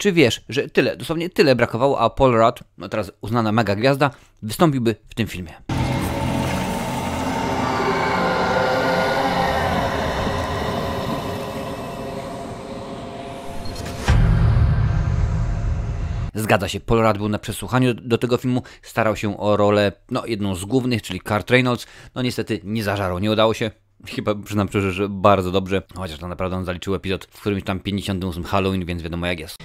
Czy wiesz, że tyle, dosłownie tyle brakowało, a Paul Rudd, no teraz uznana mega gwiazda, wystąpiłby w tym filmie? Zgadza się, Paul Rudd był na przesłuchaniu do tego filmu, starał się o rolę, no jedną z głównych, czyli Kurt Reynolds, no niestety nie zażarł, nie udało się, Chyba przyznam szczerze, że bardzo dobrze, chociaż to tak naprawdę on zaliczył epizod w którymś tam 58 Halloween, więc wiadomo jak jest.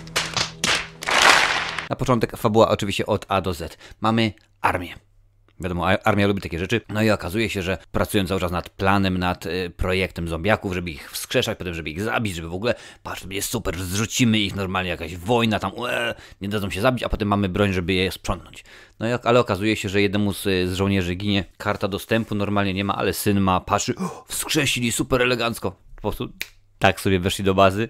Na początek fabuła oczywiście od A do Z. Mamy armię. Wiadomo, armia lubi takie rzeczy. No i okazuje się, że pracują cały czas nad planem, nad y, projektem zombiaków, żeby ich wskrzeszać, potem żeby ich zabić, żeby w ogóle, patrz, to jest super, zrzucimy ich normalnie, jakaś wojna tam, ue, nie dadzą się zabić, a potem mamy broń, żeby je sprzątnąć. No jak, ale okazuje się, że jednemu z, z żołnierzy ginie, karta dostępu normalnie nie ma, ale syn ma, patrzy, oh, wskrzesili super elegancko. Po prostu tak sobie weszli do bazy.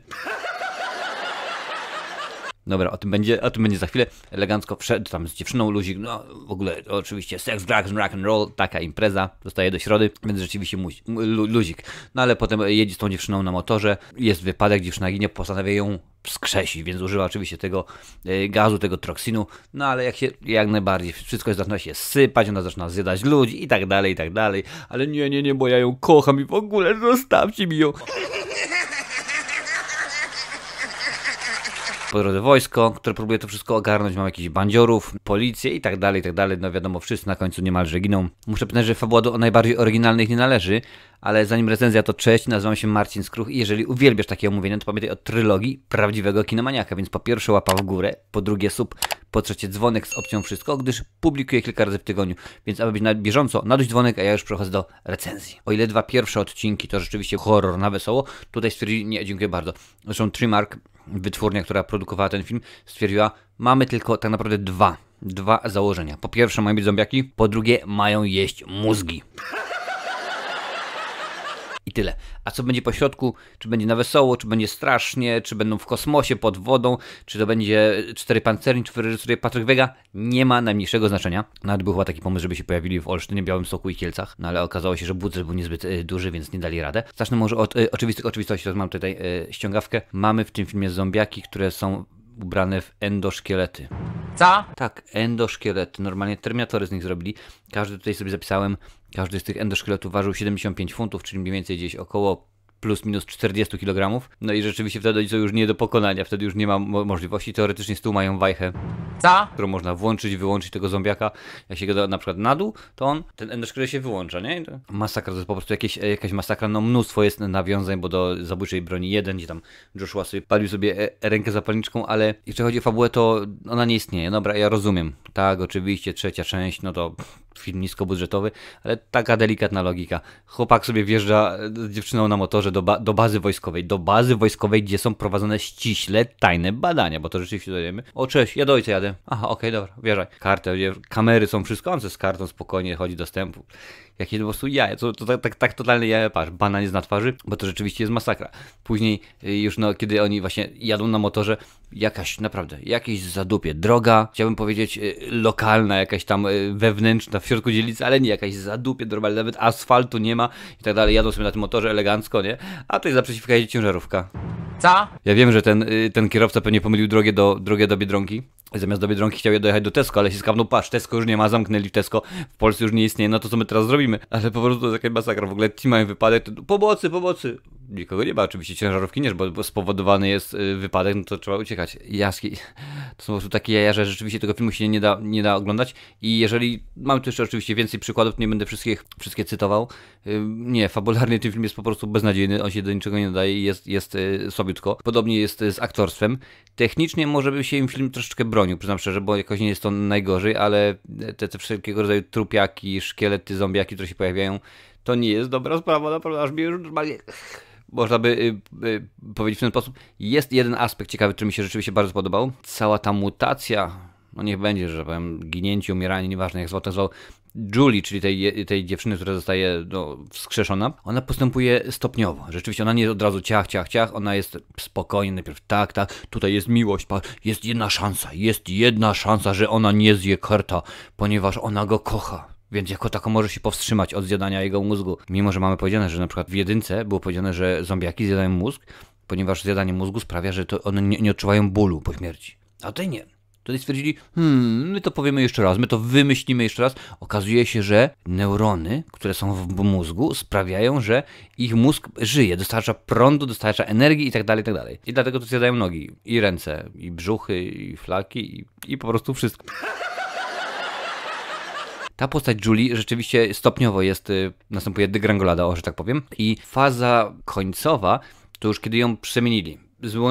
Dobra, o tym będzie, o tym będzie za chwilę. Elegancko wszedł tam z dziewczyną, luzik, no w ogóle oczywiście sex, drugs, rock and roll, taka impreza, zostaje do środy, więc rzeczywiście muzi, lu, luzik. No ale potem jedzie z tą dziewczyną na motorze, jest wypadek, dziewczyna ginie, postanawia ją wskrzesić, więc używa oczywiście tego e, gazu, tego troksinu, no ale jak się, jak najbardziej, wszystko zaczyna się sypać, ona zaczyna zjadać ludzi i tak dalej, i tak dalej, ale nie, nie, nie, bo ja ją kocham i w ogóle zostawcie mi ją. po drodze wojsko, które próbuje to wszystko ogarnąć, mam jakichś bandziorów, policję i tak dalej, i tak dalej, no wiadomo, wszyscy na końcu niemalże giną. Muszę przyznać, że fabuła do najbardziej oryginalnych nie należy, ale zanim recenzja to cześć, nazywam się Marcin Skruch i jeżeli uwielbiasz takie omówienia, to pamiętaj o trylogii prawdziwego kinomaniaka, więc po pierwsze łapa w górę, po drugie sub, po trzecie dzwonek z opcją wszystko, gdyż publikuję kilka razy w tygodniu, więc aby być na bieżąco, naduć dzwonek, a ja już przechodzę do recenzji. O ile dwa pierwsze odcinki to rzeczywiście horror na wesoło, tutaj stwierdzili, nie, dziękuję bardzo. Zresztą Trimark wytwórnia, która produkowała ten film, stwierdziła, mamy tylko tak naprawdę dwa, dwa założenia. Po pierwsze mają być zombiaki, po drugie mają jeść mózgi tyle. A co będzie po środku? Czy będzie na wesoło, czy będzie strasznie, czy będą w kosmosie, pod wodą, czy to będzie cztery pancerni, czy wyreżyseruje Patryk Wega? Nie ma najmniejszego znaczenia. Nawet był chyba taki pomysł, żeby się pojawili w Olsztynie, białym Soku i Kielcach, no ale okazało się, że budżet był niezbyt y, duży, więc nie dali radę. Zacznę może od y, oczywistych oczywistości, mam tutaj y, ściągawkę. Mamy w tym filmie zombiaki, które są ubrane w endoszkielety. Co? Tak, endoszkielety. Normalnie terminatory z nich zrobili. Każdy tutaj sobie zapisałem każdy z tych endoszkieletów ważył 75 funtów, czyli mniej więcej gdzieś około plus minus 40 kg. No i rzeczywiście wtedy co już nie do pokonania, wtedy już nie ma możliwości. Teoretycznie z tyłu mają wajchę, Co? którą można włączyć, wyłączyć tego zombiaka. Jak się go na przykład na dół, to on, ten enderszkry się wyłącza, nie? Masakra, to jest po prostu jakieś, e, jakaś masakra, no mnóstwo jest nawiązań, bo do zabójczej broni jeden gdzie tam Joshua sobie palił sobie e, rękę zapalniczką, ale jeśli chodzi o fabułę, to ona nie istnieje. Dobra, ja rozumiem. Tak, oczywiście, trzecia część, no to film niskobudżetowy, ale taka delikatna logika. Chłopak sobie wjeżdża e, z dziewczyną na motorze do, ba do bazy wojskowej, do bazy wojskowej, gdzie są prowadzone ściśle tajne badania, bo to rzeczywiście dajemy. O, cześć, ja do ojca jadę. Aha, okej, okay, dobra, wierzaj. Kartę, kamery są wszystko, on z kartą spokojnie chodzi dostępu. Jakie po prostu jaja, to, to, to, tak, tak, tak totalnie jaja, patrz, banan jest na twarzy, bo to rzeczywiście jest masakra. Później y, już no, kiedy oni właśnie jadą na motorze, jakaś naprawdę, jakieś zadupie, droga, chciałbym powiedzieć y, lokalna, jakaś tam y, wewnętrzna, w środku dzielnicy, ale nie, jakaś zadupie, droga, nawet asfaltu nie ma i tak dalej, jadą sobie na tym motorze elegancko, nie? a tu jest naprzeciwka jedzie ciężarówka. Co? Ja wiem, że ten, y, ten kierowca pewnie pomylił drogę do, drogę do Biedronki. Zamiast do Biedronki chciał je dojechać do Tesco, ale się skapnął, patrz, Tesco już nie ma, zamknęli Tesco, w Polsce już nie istnieje, no to co my teraz zrobimy? Ale po prostu to jest jakaś masakra, w ogóle ci mają wypadek, to, pomocy, pomocy, nikogo nie ma oczywiście ciężarówki nie, bo, bo spowodowany jest y, wypadek, no to trzeba uciekać. Jaski. To są po prostu takie jaja, że rzeczywiście tego filmu się nie da, nie da oglądać. I jeżeli mam tu jeszcze oczywiście więcej przykładów, nie będę wszystkich wszystkie cytował. Y, nie, fabularnie ten film jest po prostu beznadziejny, on się do niczego nie nadaje i jest, jest y, sobiutko. Podobnie jest z aktorstwem. Technicznie może by się im film troszeczkę bronił, przyznam szczerze, bo jakoś nie jest to najgorzej, ale te, te wszelkiego rodzaju trupiaki, szkielety, zombiaki, które się pojawiają, to nie jest dobra sprawa, naprawdę aż mnie już normalnie można by y, y, powiedzieć w ten sposób. Jest jeden aspekt ciekawy, który mi się rzeczywiście bardzo podobał. Cała ta mutacja, no niech będzie, że powiem, ginięcie, umieranie, nieważne jak zwał, zwał, Julie, czyli tej, tej dziewczyny, która zostaje no, wskrzeszona, ona postępuje stopniowo. Rzeczywiście ona nie jest od razu ciach, ciach, ciach, ona jest spokojnie. najpierw tak, tak, tutaj jest miłość, jest jedna szansa, jest jedna szansa, że ona nie zje karta, ponieważ ona go kocha. Więc jako tako może się powstrzymać od zjadania jego mózgu. Mimo, że mamy powiedziane, że na przykład w jedynce było powiedziane, że zombiaki zjadają mózg, ponieważ zjadanie mózgu sprawia, że to one nie, nie odczuwają bólu po śmierci. A tutaj nie. Tutaj stwierdzili, hmm, my to powiemy jeszcze raz, my to wymyślimy jeszcze raz. Okazuje się, że neurony, które są w mózgu, sprawiają, że ich mózg żyje, dostarcza prądu, dostarcza energii itd. Tak itd. Tak I dlatego to zjadają nogi, i ręce, i brzuchy, i flaki, i, i po prostu wszystko ta postać Julie rzeczywiście stopniowo jest, y, następuje degrangolada, o że tak powiem, i faza końcowa to już kiedy ją przemienili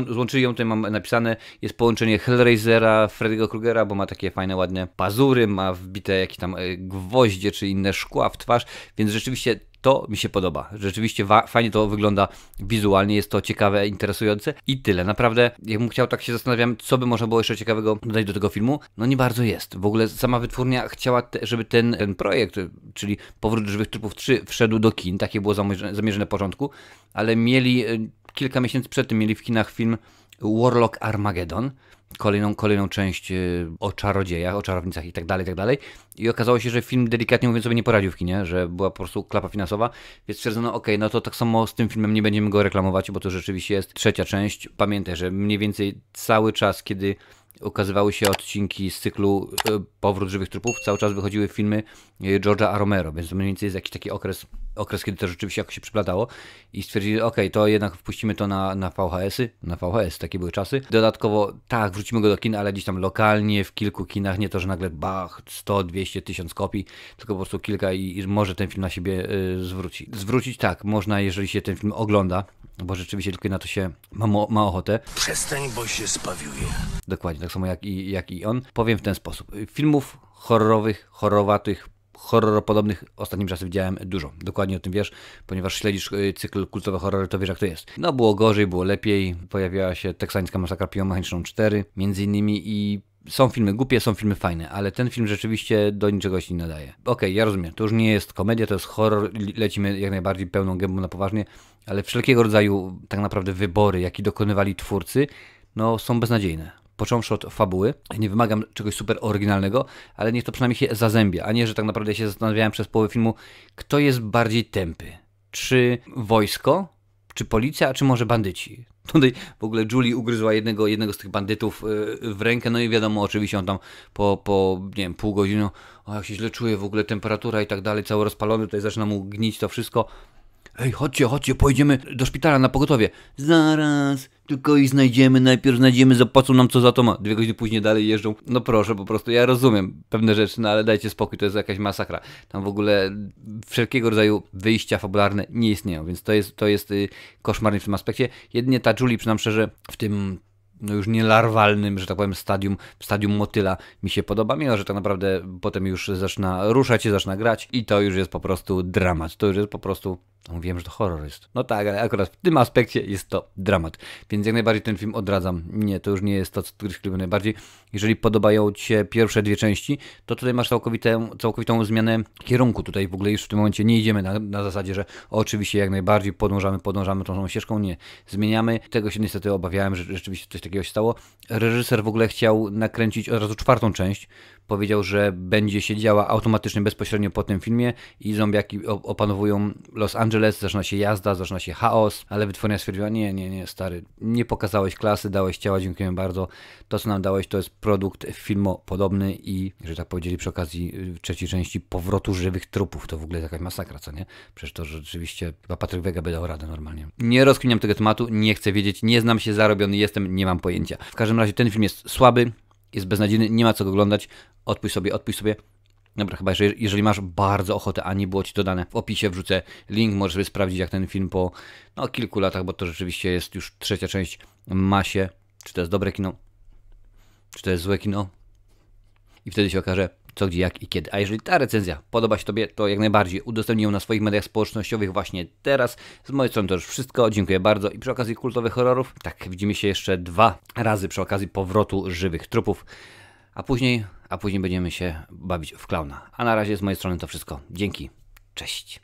złączyli ją, tutaj mam napisane, jest połączenie Hellraisera, Freddy'ego Krugera, bo ma takie fajne, ładne pazury, ma wbite jakieś tam y, gwoździe czy inne szkła w twarz, więc rzeczywiście to mi się podoba. Rzeczywiście fajnie to wygląda wizualnie, jest to ciekawe, interesujące i tyle. Naprawdę, jakbym chciał, tak się zastanawiam, co by można było jeszcze ciekawego dodać do tego filmu. No nie bardzo jest. W ogóle sama wytwórnia chciała, te, żeby ten, ten projekt, czyli Powrót Żywych Trupów 3 wszedł do kin, takie było zamierzone, zamierzone początku, ale mieli e, kilka miesięcy przed tym, mieli w kinach film Warlock Armageddon, kolejną, kolejną część y, o czarodziejach, o czarownicach i tak dalej, i tak dalej. I okazało się, że film delikatnie mówiąc sobie nie poradził w kinie, że była po prostu klapa finansowa, więc stwierdzono, ok, no to tak samo z tym filmem nie będziemy go reklamować, bo to rzeczywiście jest trzecia część. Pamiętaj, że mniej więcej cały czas, kiedy ukazywały się odcinki z cyklu e, Powrót żywych trupów, cały czas wychodziły filmy e, George'a Romero, więc mniej więcej jest jakiś taki okres, okres kiedy to rzeczywiście jakoś się przyplatało i stwierdzili, ok, to jednak wpuścimy to na, na VHS-y, na VHS, takie były czasy. Dodatkowo, tak, wrzucimy go do kin, ale gdzieś tam lokalnie, w kilku kinach, nie to, że nagle bach, 100, 200, 1000 kopii, tylko po prostu kilka i, i może ten film na siebie y, zwróci. Zwrócić tak, można, jeżeli się ten film ogląda, no bo rzeczywiście tylko na to się ma, ma ochotę. Przestań, bo się spawiuje. Dokładnie, tak samo jak i, jak i on. Powiem w ten sposób. Filmów horrorowych, horrorowatych, horroropodobnych ostatnim czasem widziałem dużo. Dokładnie o tym wiesz, ponieważ śledzisz y, cykl kultowe horrory, to wiesz jak to jest. No było gorzej, było lepiej. Pojawiła się teksańska masakra piłomechaniczną 4 między innymi i są filmy głupie, są filmy fajne, ale ten film rzeczywiście do niczego się nie nadaje. Okej, okay, ja rozumiem, to już nie jest komedia, to jest horror, lecimy jak najbardziej pełną gębą na poważnie, ale wszelkiego rodzaju tak naprawdę wybory, jakie dokonywali twórcy, no są beznadziejne począwszy od fabuły. Nie wymagam czegoś super oryginalnego, ale niech to przynajmniej się zazębia, a nie, że tak naprawdę się zastanawiałem przez połowę filmu, kto jest bardziej tępy. Czy wojsko, czy policja, czy może bandyci. Tutaj w ogóle Julie ugryzła jednego, jednego z tych bandytów y, w rękę, no i wiadomo, oczywiście on tam po, po nie wiem, pół godziny, o jak się źle czuje, w ogóle temperatura i tak dalej, cały rozpalony, tutaj zaczyna mu gnić to wszystko. Ej, chodźcie, chodźcie, pojedziemy do szpitala na pogotowie. Zaraz, tylko i znajdziemy, najpierw znajdziemy, zapłacą nam co za to ma. Dwie godziny później dalej jeżdżą. No proszę, po prostu ja rozumiem pewne rzeczy, no ale dajcie spokój, to jest jakaś masakra. Tam w ogóle wszelkiego rodzaju wyjścia fabularne nie istnieją, więc to jest, to jest y, koszmarny w tym aspekcie. Jedynie ta Julie, przynajmniej szczerze, w tym no już nie larwalnym, że tak powiem, stadium, stadium motyla mi się podoba, mimo że tak naprawdę potem już zaczyna ruszać się, zaczyna grać i to już jest po prostu dramat, to już jest po prostu Mówiłem, że to horror jest. No tak, ale akurat w tym aspekcie jest to dramat. Więc jak najbardziej ten film odradzam. Nie, to już nie jest to, co któryś lubię najbardziej. Jeżeli podobają Ci się pierwsze dwie części, to tutaj masz całkowitą, całkowitą zmianę kierunku. Tutaj w ogóle już w tym momencie nie idziemy na, na zasadzie, że oczywiście jak najbardziej podążamy, podążamy tą samą ścieżką. Nie, zmieniamy. Tego się niestety obawiałem, że rzeczywiście coś takiego się stało. Reżyser w ogóle chciał nakręcić od razu czwartą część. Powiedział, że będzie się działa automatycznie, bezpośrednio po tym filmie i zombiaki opanowują Los Angeles Angeles, zaczyna się jazda, zaczyna się chaos, ale wytwórnia stwierdziła, nie, nie, nie, stary, nie pokazałeś klasy, dałeś ciała, dziękujemy bardzo. To, co nam dałeś, to jest produkt filmopodobny i, że tak powiedzieli przy okazji trzeciej części powrotu żywych trupów, to w ogóle jest jakaś masakra, co nie? Przecież to rzeczywiście chyba Patryk Wega by dał radę normalnie. Nie rozkminiam tego tematu, nie chcę wiedzieć, nie znam się, zarobiony jestem, nie mam pojęcia. W każdym razie ten film jest słaby, jest beznadziejny, nie ma co go oglądać, odpuść sobie, odpuść sobie, Dobra, chyba jeżeli, jeżeli masz bardzo ochotę, a nie było Ci to dane, w opisie wrzucę link, możesz sobie sprawdzić jak ten film po no, kilku latach, bo to rzeczywiście jest już trzecia część masie, czy to jest dobre kino, czy to jest złe kino i wtedy się okaże, co, gdzie, jak i kiedy. A jeżeli ta recenzja podoba się Tobie, to jak najbardziej udostępnij ją na swoich mediach społecznościowych właśnie teraz. Z mojej strony to już wszystko, dziękuję bardzo i przy okazji kultowych horrorów, tak, widzimy się jeszcze dwa razy przy okazji powrotu żywych trupów a później, a później będziemy się bawić w klauna. A na razie z mojej strony to wszystko. Dzięki, cześć.